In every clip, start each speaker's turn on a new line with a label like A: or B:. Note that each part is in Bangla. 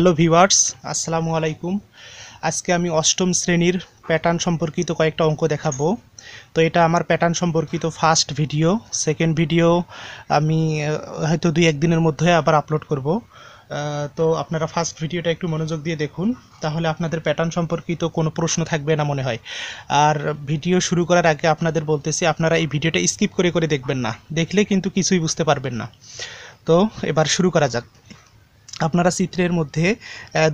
A: হ্যালো ভিওয়ার্স আসসালামু আলাইকুম আজকে আমি অষ্টম শ্রেণীর প্যাটার্ন সম্পর্কিত কয়েকটা অঙ্ক দেখাবো তো এটা আমার প্যাটার্ন সম্পর্কিত ফার্স্ট ভিডিও সেকেন্ড ভিডিও আমি হয়তো দুই একদিনের মধ্যে আবার আপলোড করব তো আপনারা ফার্স্ট ভিডিওটা একটু মনোযোগ দিয়ে দেখুন তাহলে আপনাদের প্যাটার্ন সম্পর্কিত কোনো প্রশ্ন থাকবে না মনে হয় আর ভিডিও শুরু করার আগে আপনাদের বলতেছি আপনারা এই ভিডিওটা স্কিপ করে করে দেখবেন না দেখলে কিন্তু কিছুই বুঝতে পারবেন না তো এবার শুরু করা যাক আপনারা চিত্রের মধ্যে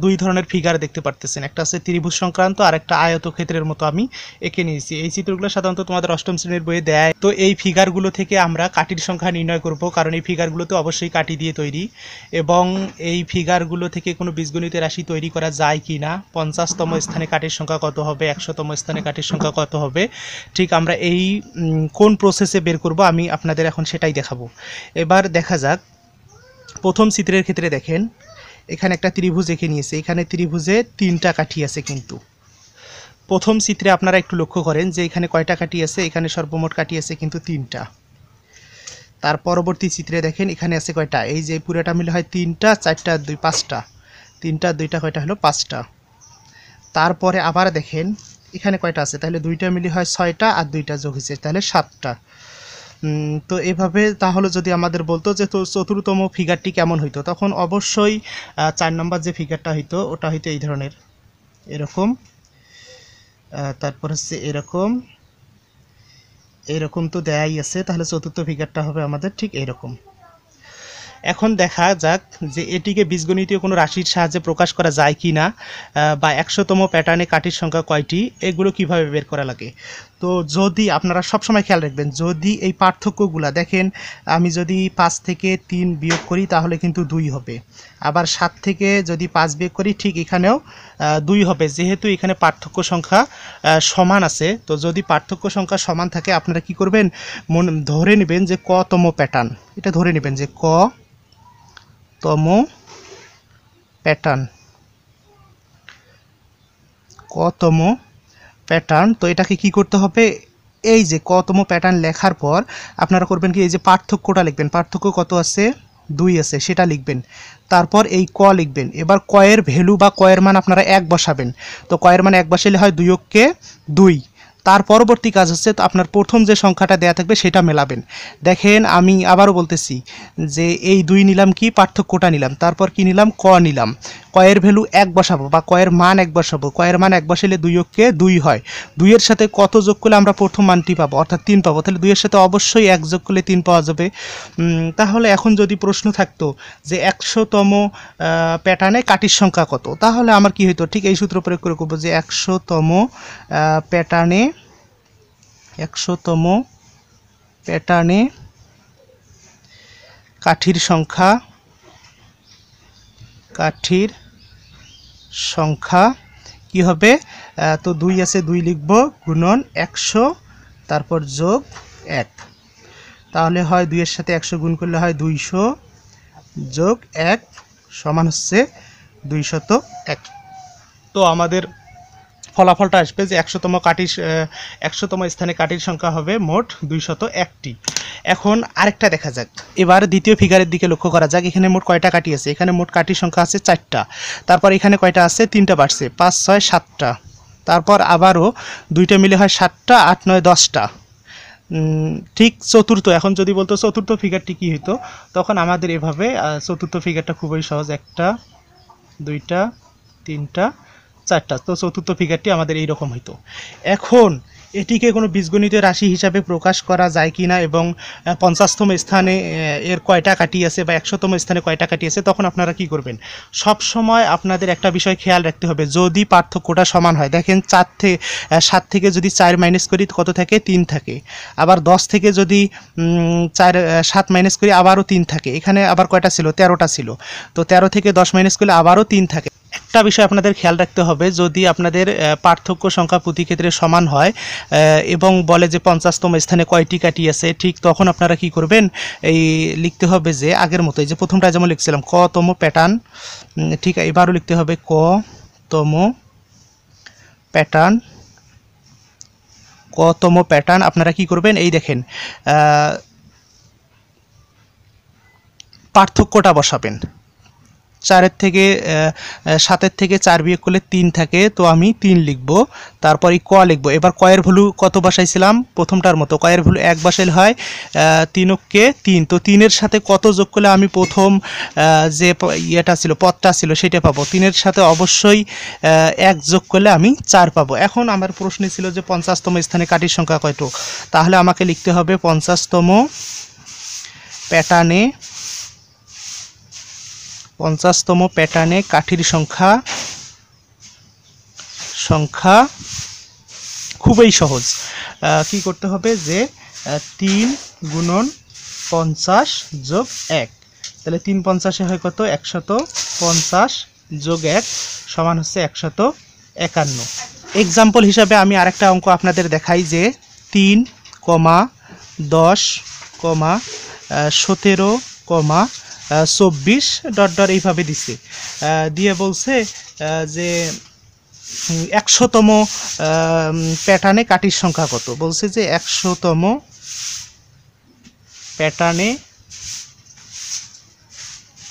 A: দুই ধরনের ফিগার দেখতে পারতেছেন একটা আছে ত্রিভুজ সংক্রান্ত আর একটা আয়তক্ষেত্রের মতো আমি এঁকে নিয়েছি এই চিত্রগুলো সাধারণত তোমাদের অষ্টম শ্রেণীর বইয়ে দেয় তো এই ফিগারগুলো থেকে আমরা কাটির সংখ্যা নির্ণয় করব কারণ এই ফিগারগুলো তো অবশ্যই কাটি দিয়ে তৈরি এবং এই ফিগারগুলো থেকে কোনো বীজগণিত রাশি তৈরি করা যায় কি না পঞ্চাশতম স্থানে কাটির সংখ্যা কত হবে একশোতম স্থানে কাটির সংখ্যা কত হবে ঠিক আমরা এই কোন প্রসেসে বের করব আমি আপনাদের এখন সেটাই দেখাবো এবার দেখা যাক প্রথম চিত্রের ক্ষেত্রে দেখেন এখানে একটা ত্রিভুজ এঁকে নিয়েছে এখানে ত্রিভুজে তিনটা কাঠি আছে কিন্তু প্রথম চিত্রে আপনারা একটু লক্ষ্য করেন যে এখানে কয়টা কাঠি আছে এখানে সর্বমোট কাটি আছে কিন্তু তিনটা তার পরবর্তী চিত্রে দেখেন এখানে আছে কয়টা এই যে পুরোটা মিলে হয় তিনটা চারটা দুই পাঁচটা তিনটা দুইটা কয়টা হলো পাঁচটা তারপরে আবার দেখেন এখানে কয়টা আছে তাহলে দুইটা মিলে হয় ছয়টা আর দুইটা যোগ হয়েছে তাহলে সাতটা তো এভাবে তাহলে যদি আমাদের বলতো যে চতুর্থতম ফিগারটি কেমন হইতো তখন অবশ্যই চার নম্বর যে ফিগারটা হইতো ওটা হইতো এই ধরনের এরকম তারপর হচ্ছে এরকম এরকম তো দেয়াই আছে তাহলে চতুর্থ ফিগারটা হবে আমাদের ঠিক এরকম এখন দেখা যাক যে এটিকে বীজগণিতীয় কোনো রাশির সাহায্যে প্রকাশ করা যায় কি না বা একশোতম প্যাটার্নে কাটির সংখ্যা কয়টি এগুলো কিভাবে বের করা লাগে তো যদি আপনারা সব সময় খেয়াল রাখবেন যদি এই পার্থক্যগুলো দেখেন আমি যদি পাঁচ থেকে তিন বিয়োগ করি তাহলে কিন্তু দুই হবে আবার সাত থেকে যদি পাঁচ বিয়োগ করি ঠিক এখানেও দুই হবে যেহেতু এখানে পার্থক্য সংখ্যা সমান আছে তো যদি পার্থক্য সংখ্যা সমান থাকে আপনারা কি করবেন মন ধরে নেবেন যে কতম প্যাটার্ন এটা ধরে নেবেন যে ক তম প্যাটার্ন কতম প্যাটার্ন তো এটাকে কি করতে হবে এই যে কতম প্যাটার্ন লেখার পর আপনারা করবেন কি এই যে পার্থক্যটা লিখবেন পার্থক্য কত আছে দুই আছে সেটা লিখবেন তারপর এই ক লিখবেন এবার কয়ের ভ্যালু বা কয়ের মান আপনারা এক বসাবেন তো কয়ের মান এক বসালে হয় দুই অক্ষে দুই তার পরবর্তী কাজ হচ্ছে আপনার প্রথম যে সংখ্যাটা দেয়া থাকবে সেটা মেলাবেন দেখেন আমি আবারও বলতেছি যে এই দুই নিলাম কি পার্থক্যটা নিলাম তারপর কি নিলাম ক নিলাম কয়ের ভ্যালু এক বসাবো বা কয়ের মান এক বসাবো কয়ের মান এক বসালে দুই অক্ষে দুই হয় দুইয়ের সাথে কত যোগ করলে আমরা প্রথম মানটি পাবো অর্থাৎ তিন পাবো তাহলে দুইয়ের সাথে অবশ্যই এক যোগ করলে তিন পাওয়া যাবে তাহলে এখন যদি প্রশ্ন থাকতো যে একশোতম প্যাটার্নে কাটির সংখ্যা কত তাহলে আমার কি হইতো ঠিক এই সূত্র প্রয়োগ করে করবো যে একশোতম প্যাটার্নে একশোতম প্যাটার্নে কাঠির সংখ্যা কাঠির সংখ্যা কি হবে তো দুই আছে দুই লিখব গুণন একশো তারপর যোগ এক তাহলে হয় দুইয়ের সাথে একশো গুণ করলে হয় দুইশো যোগ এক সমান হচ্ছে দুইশত এক তো আমাদের ফলাফলটা আসবে যে একশোতম কাটির একশোতম স্থানে কাটির সংখ্যা হবে মোট দুইশত একটি এখন আরেকটা দেখা যাক এবার দ্বিতীয় ফিগারের দিকে লক্ষ্য করা যাক এখানে মোট কয়টা কাটি আছে এখানে মোট কাটির সংখ্যা আছে চারটা তারপর এখানে কয়টা আছে তিনটা বাড়ছে পাঁচ ছয় সাতটা তারপর আবারও দুইটা মিলে হয় সাতটা আট নয় দশটা ঠিক চতুর্থ এখন যদি বলতো চতুর্থ ফিগারটি কী হইতো তখন আমাদের এভাবে চতুর্থ ফিগারটা খুবই সহজ একটা দুইটা তিনটা চারটা তো চতুর্থ ফিগারটি আমাদের এই রকম হইতো এখন এটিকে কোনো বীজগণিত রাশি হিসাবে প্রকাশ করা যায় কি না এবং পঞ্চাশতম স্থানে এর কয়টা কাটি আছে বা একশোতম স্থানে কয়টা কাটি আছে তখন আপনারা কি করবেন সব সময় আপনাদের একটা বিষয় খেয়াল রাখতে হবে যদি পার্থক্যটা সমান হয় দেখেন চার থেকে সাত থেকে যদি চার মাইনাস করি কত থাকে তিন থাকে আবার দশ থেকে যদি চার সাত মাইনাস করি আবারও তিন থাকে এখানে আবার কয়টা ছিল তেরোটা ছিল তো তেরো থেকে দশ মাইনাস করলে আবারও তিন থাকে একটা বিষয় আপনাদের খেয়াল রাখতে হবে যদি আপনাদের পার্থক্য সংখ্যা প্রতি ক্ষেত্রে সমান হয় এবং বলে যে পঞ্চাশতম স্থানে কয়টি কাটি আছে ঠিক তখন আপনারা কি করবেন এই লিখতে হবে যে আগের মতো যে প্রথমটা যেমন লিখছিলাম ক তম প্যাটার্ন ঠিক এবারও লিখতে হবে ক তম প্যাটার্ন কতম প্যাটার্ন আপনারা কি করবেন এই দেখেন পার্থক্যটা বসাবেন চারের থেকে সাতের থেকে চার বিয়োগ করলে তিন থাকে তো আমি তিন লিখব তারপর ক লিখব এবার কয়ের ভ্যালু কত বসাইছিলাম প্রথমটার মতো কয়ের ভ্যালু এক বসাইলে হয় তিনককে তিন তো তিনের সাথে কত যোগ করলে আমি প্রথম যে ইয়েটা ছিল পথটা ছিল সেটা পাবো তিনের সাথে অবশ্যই এক যোগ করলে আমি চার পাবো এখন আমার প্রশ্নে ছিল যে পঞ্চাশতম স্থানে কাটির সংখ্যা কয়টো তাহলে আমাকে লিখতে হবে পঞ্চাশতম প্যাটার্নে পঞ্চাশতম প্যাটার্নে কাঠির সংখ্যা সংখ্যা খুবই সহজ কি করতে হবে যে তিন গুণন পঞ্চাশ যোগ এক তাহলে তিন পঞ্চাশে হয় কত একশত পঞ্চাশ যোগ এক সমান হচ্ছে একশত একান্ন এক্সাম্পল হিসাবে আমি আরেকটা অঙ্ক আপনাদের দেখাই যে তিন কমা দশ কমা সতেরো কমা চব্বিশ ডট ডট এইভাবে দিছে দিয়ে বলছে যে একশোতম প্যাটার্নে কাটির সংখ্যা কত বলছে যে একশোতম প্যাটার্নে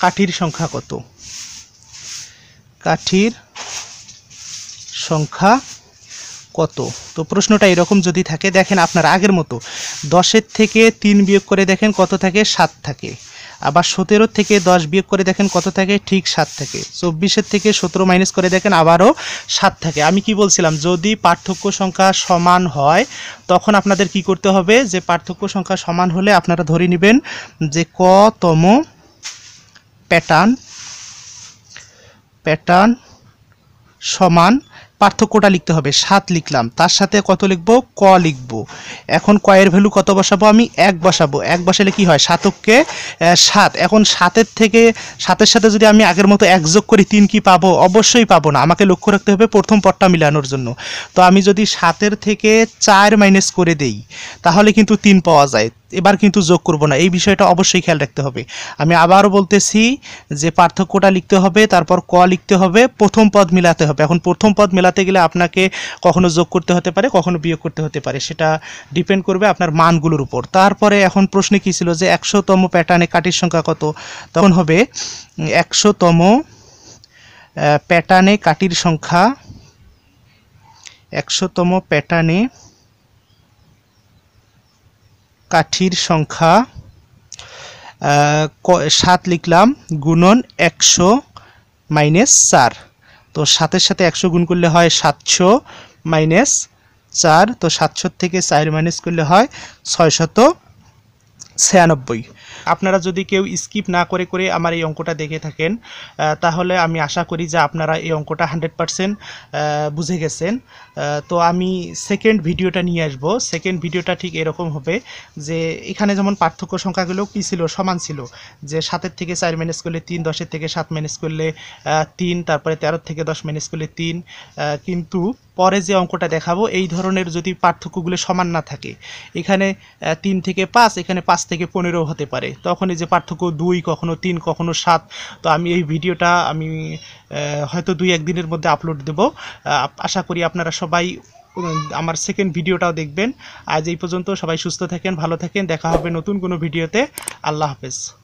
A: কাঠির সংখ্যা কত কাঠির সংখ্যা কত তো প্রশ্নটা এরকম যদি থাকে দেখেন আপনার আগের মতো দশের থেকে তিন বিয়োগ করে দেখেন কত থাকে সাত থাকে আবার সতেরো থেকে দশ বিয়োগ করে দেখেন কত থাকে ঠিক সাত থাকে চব্বিশের থেকে সতেরো মাইনাস করে দেখেন আবারও সাত থাকে আমি কি বলছিলাম যদি পার্থক্য সংখ্যা সমান হয় তখন আপনাদের কি করতে হবে যে পার্থক্য সংখ্যা সমান হলে আপনারা ধরে নেবেন যে কতম প্যাটার্ন প্যাটার্ন সমান পার্থক্যটা লিখতে হবে সাত লিখলাম তার সাথে কত লিখব ক লিখব এখন কয়ের ভ্যালু কত বসাবো আমি এক বসাবো এক বসালে কি হয় সাতককে সাত এখন সাতের থেকে সাতের সাথে যদি আমি আগের মতো এক যোগ করি তিন কি পাবো অবশ্যই পাবো না আমাকে লক্ষ্য রাখতে হবে প্রথম পটটা মিলানোর জন্য তো আমি যদি সাতের থেকে চার মাইনাস করে দেই তাহলে কিন্তু তিন পাওয়া যায় এবার কিন্তু যোগ করব না এই বিষয়টা অবশ্যই খেয়াল রাখতে হবে আমি আবারও বলতেছি যে পার্থক্যটা লিখতে হবে তারপর ক লিখতে হবে প্রথম পদ মেলাতে হবে এখন প্রথম পদ মেলাতে গেলে আপনাকে কখনো যোগ করতে হতে পারে কখনো বিয়োগ করতে হতে পারে সেটা ডিপেন্ড করবে আপনার মানগুলোর উপর তারপরে এখন প্রশ্নে কী ছিল যে একশোতম প্যাটার্নে কাটির সংখ্যা কত তখন হবে একশোতম প্যাটার্নে কাটির সংখ্যা একশোতম প্যাটার্নে কাঠির সংখ্যা সাত লিখলাম গুণন একশো মাইনাস চার তো সাতের সাথে একশো গুণ করলে হয় সাতশো মাইনাস চার তো সাতশোর থেকে চার মাইনাস করলে হয় ছয় শত ছিয়ানব্বই আপনারা যদি কেউ স্কিপ না করে করে আমার এই অঙ্কটা দেখে থাকেন তাহলে আমি আশা করি যে আপনারা এই অঙ্কটা হান্ড্রেড পারসেন্ট বুঝে গেছেন তো আমি সেকেন্ড ভিডিওটা নিয়ে আসব সেকেন্ড ভিডিওটা ঠিক এরকম হবে যে এখানে যেমন পার্থক্য সংখ্যাগুলো কী ছিল সমান ছিল যে সাতের থেকে চার ম্যানেজ করলে তিন দশের থেকে সাত ম্যানেজ করলে তিন তারপরে তেরো থেকে দশ ম্যানেজ করলে তিন কিন্তু পরে যে অঙ্কটা দেখাবো এই ধরনের যদি পার্থক্যগুলো সমান না থাকে এখানে তিন থেকে পাঁচ এখানে পাঁচ থেকে পনেরো হতে পারে তখন এই যে পার্থক্য দুই কখনো তিন কখনো সাত তো আমি এই ভিডিওটা আমি হয়তো দুই একদিনের মধ্যে আপলোড দেব আশা করি আপনারা সবাই আমার সেকেন্ড ভিডিওটাও দেখবেন আজ এই পর্যন্ত সবাই সুস্থ থাকেন ভালো থাকেন দেখা হবে নতুন কোনো ভিডিওতে আল্লাহ হাফেজ